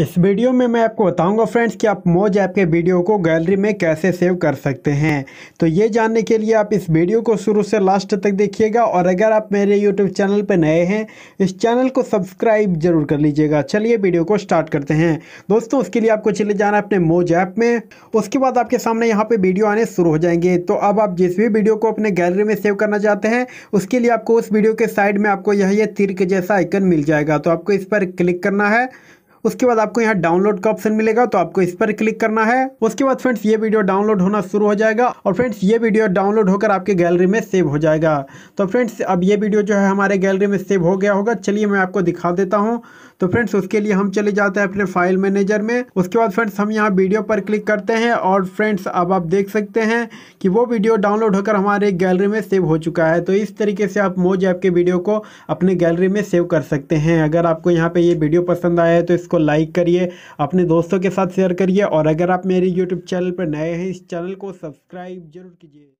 इस वीडियो में मैं आपको बताऊंगा फ्रेंड्स कि आप मोज ऐप के वीडियो को गैलरी में कैसे सेव कर सकते हैं तो ये जानने के लिए आप इस वीडियो को शुरू से लास्ट तक देखिएगा और अगर आप मेरे यूट्यूब चैनल पर नए हैं इस चैनल को सब्सक्राइब जरूर कर लीजिएगा चलिए वीडियो को स्टार्ट करते हैं दोस्तों उसके लिए आपको चले जाना है अपने मोज ऐप में उसके बाद आपके सामने यहाँ पर वीडियो आने शुरू हो जाएंगे तो अब आप जिस भी वीडियो को अपने गैलरी में सेव करना चाहते हैं उसके लिए आपको उस वीडियो के साइड में आपको यह तिरक के जैसा आइकन मिल जाएगा तो आपको इस पर क्लिक करना है उसके बाद आपको यहाँ डाउनलोड का ऑप्शन मिलेगा तो आपको इस पर क्लिक करना है उसके बाद फ्रेंड्स ये वीडियो डाउनलोड होना शुरू हो जाएगा और फ्रेंड्स ये वीडियो डाउनलोड होकर आपके गैलरी में सेव हो जाएगा तो फ्रेंड्स अब ये वीडियो जो है हमारे गैलरी में सेव हो गया होगा चलिए मैं आपको दिखा देता हूँ तो फ्रेंड्स उसके लिए हम चले जाते हैं अपने फाइल मैनेजर में उसके बाद फ्रेंड्स हम यहाँ वीडियो पर क्लिक करते हैं और फ्रेंड्स अब आप देख सकते हैं कि वो वीडियो डाउनलोड होकर हमारे गैलरी में सेव हो चुका है तो इस तरीके से आप मोज ऐप के वीडियो को अपने गैलरी में सेव कर सकते हैं अगर आपको यहाँ पर ये वीडियो पसंद आया है तो इस इसको लाइक करिए अपने दोस्तों के साथ शेयर करिए और अगर आप मेरे यूट्यूब चैनल पर नए हैं इस चैनल को सब्सक्राइब जरूर कीजिए